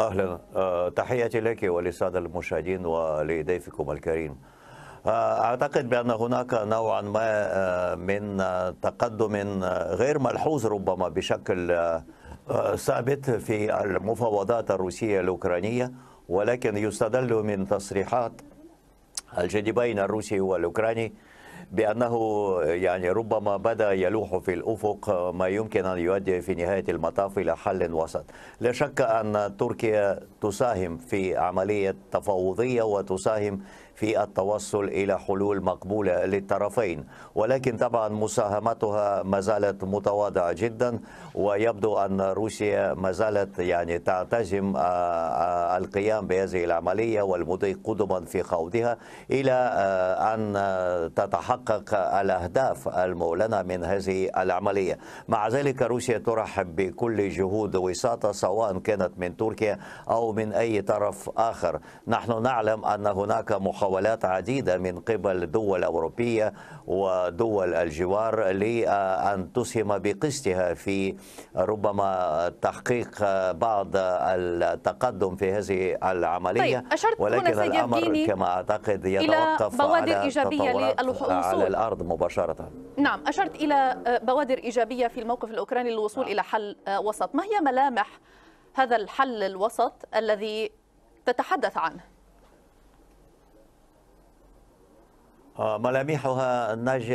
اهلا آه، تحياتي لك وللساده المشاهدين ولضيفكم الكريم آه، اعتقد بان هناك نوعا ما آه، من تقدم غير ملحوظ ربما بشكل ثابت في المفاوضات الروسيه الاوكرانيه ولكن يستدل من تصريحات الجانبين الروسي والاوكراني بأنه يعني ربما بدا يلوح في الأفق ما يمكن أن يؤدي في نهاية المطاف إلى حل وسط لا شك أن تركيا تساهم في عملية تفاوضية وتساهم في التوصل إلى حلول مقبولة للطرفين ولكن طبعا مساهمتها ما زالت متواضعة جدا ويبدو أن روسيا ما زالت يعني تعتزم آه، آه، القيام بهذه العملية والمضي قدما في خوضها إلى آه، أن تتحقق الأهداف المعلنة من هذه العملية مع ذلك روسيا ترحب بكل جهود وساطة سواء كانت من تركيا أو من أي طرف آخر نحن نعلم أن هناك محا مقاولات عديدة من قبل دول أوروبية ودول الجوار لأن تسهم بقسطها في ربما تحقيق بعض التقدم في هذه العملية طيب أشرت ولكن الأمر كما أعتقد يتوقف بوادر على إيجابية للوصول على الأرض مباشرة نعم أشرت إلى بوادر إيجابية في الموقف الأوكراني للوصول نعم. إلى حل وسط ما هي ملامح هذا الحل الوسط الذي تتحدث عنه آه، ملامحها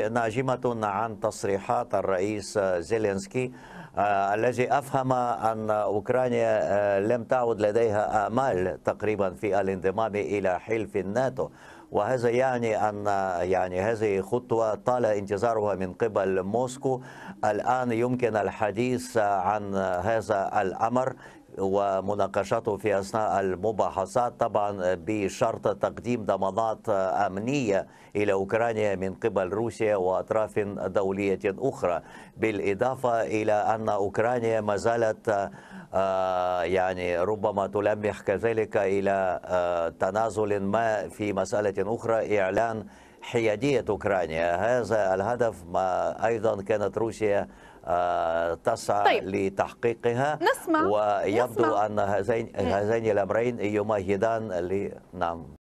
ناجمة عن تصريحات الرئيس زيلينسكي آه، الذي أفهم أن أوكرانيا آه، لم تعد لديها آمال تقريبا في الانضمام إلى حلف الناتو وهذا يعني أن يعني هذه خطوة طال انتظارها من قبل موسكو الآن يمكن الحديث عن هذا الأمر ومناقشته في أثناء المباحثات طبعا بشرط تقديم ضمانات أمنية إلى أوكرانيا من قبل روسيا وأطراف دولية أخرى بالإضافة إلى أن أوكرانيا ما زالت آه، يعني ربما تلمح كذلك إلى آه، تنازل ما في مسألة أخرى إعلان حيادية أوكرانيا هذا الهدف ما أيضا كانت روسيا آه، تسعى طيب. لتحقيقها نسمع ويبدو نسمع. أن هذين, هذين الأمرين يمهدان نعم